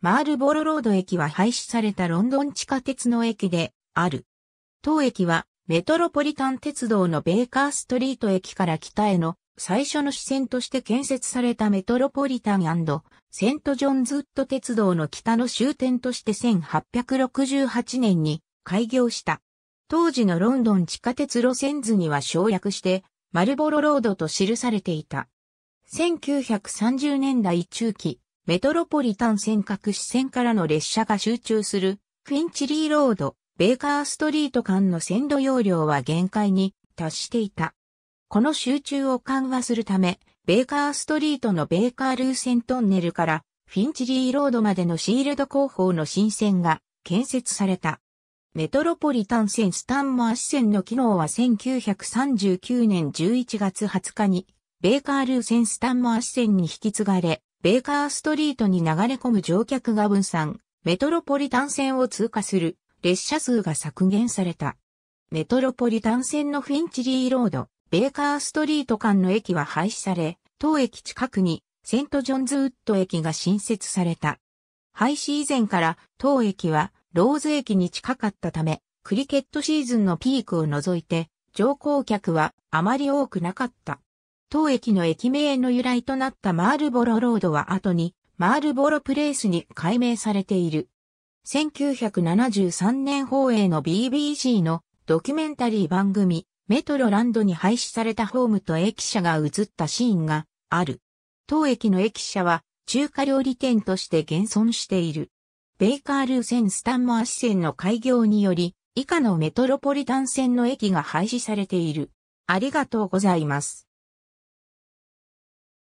マールボロロード駅は廃止されたロンドン地下鉄の駅である。当駅はメトロポリタン鉄道のベーカーストリート駅から北への最初の支線として建設されたメトロポリタンセントジョンズウッド鉄道の北の終点として1868年に開業した。当時のロンドン地下鉄路線図には省略してマルボロロードと記されていた。1930年代中期、メトロポリタン線各支線からの列車が集中する、フィンチリーロード、ベーカーストリート間の線路容量は限界に達していた。この集中を緩和するため、ベーカーストリートのベーカールーセントンネルからフィンチリーロードまでのシールド工法の新線が建設された。メトロポリタン線スタンマー支線の機能は1939年11月20日にベーカールー線スタンマー支線に引き継がれ、ベーカーストリートに流れ込む乗客が分散、メトロポリタン線を通過する列車数が削減された。メトロポリタン線のフィンチリーロード、ベーカーストリート間の駅は廃止され、当駅近くにセントジョンズウッド駅が新設された。廃止以前から当駅はローズ駅に近かったため、クリケットシーズンのピークを除いて乗降客はあまり多くなかった。当駅の駅名の由来となったマールボロロードは後にマールボロプレイスに改名されている。1973年放映の BBC のドキュメンタリー番組メトロランドに廃止されたホームと駅舎が映ったシーンがある。当駅の駅舎は中華料理店として現存している。ベイカールー線スタンモア支線の開業により以下のメトロポリタン線の駅が廃止されている。ありがとうございます。